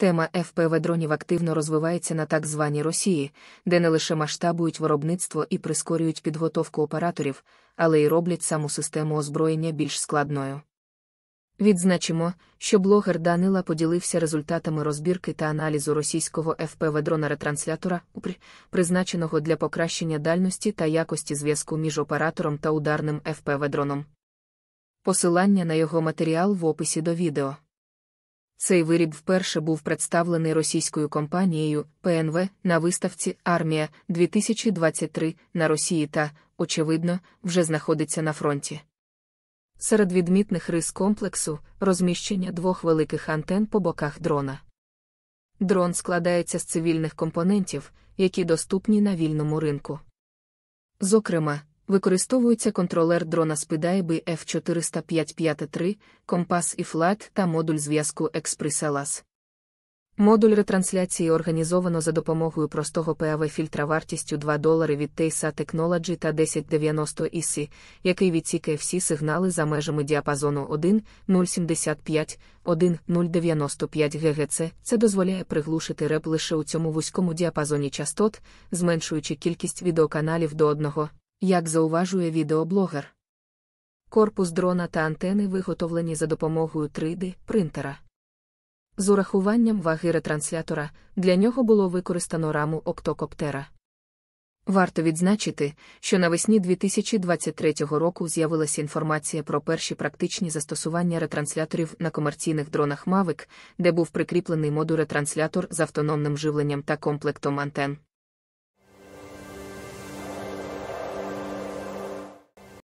Тема ФПВ дронів активно розвивається на так званій Росії, де не лише масштабують виробництво і прискорюють підготовку операторів, але й роблять саму систему озброєння більш складною. Відзначимо, що блогер Данила поділився результатами розбірки та аналізу російського ФПВ дрона ретранслятора, призначеного для покращення дальності та якості зв'язку між оператором та ударним ФПВ дроном. Посилання на його матеріал в описі до відео. Цей виріб вперше був представлений російською компанією ПНВ на виставці Армія 2023 на Росії та, очевидно, вже знаходиться на фронті. Серед відмітних рис комплексу розміщення двох великих антен по боках дрона. Дрон складається з цивільних компонентів, які доступні на вільному ринку. Зокрема, Використовується контролер дрона спидайби f 40553 компас і флат та модуль зв'язку ExpressLAS. Модуль ретрансляції організовано за допомогою простого ПАВ фільтра вартістю 2 долари від Тейса Technology та 1090 EC, який відсікає всі сигнали за межами діапазону 1 075 ГГц. Це дозволяє приглушити реп лише у цьому вузькому діапазоні частот, зменшуючи кількість відеоканалів до одного як зауважує відеоблогер. Корпус дрона та антени виготовлені за допомогою 3D принтера. З урахуванням ваги ретранслятора для нього було використано раму октокоптера. Варто відзначити, що навесні 2023 року з'явилася інформація про перші практичні застосування ретрансляторів на комерційних дронах Mavic, де був прикріплений модуль-ретранслятор з автономним живленням та комплектом антен.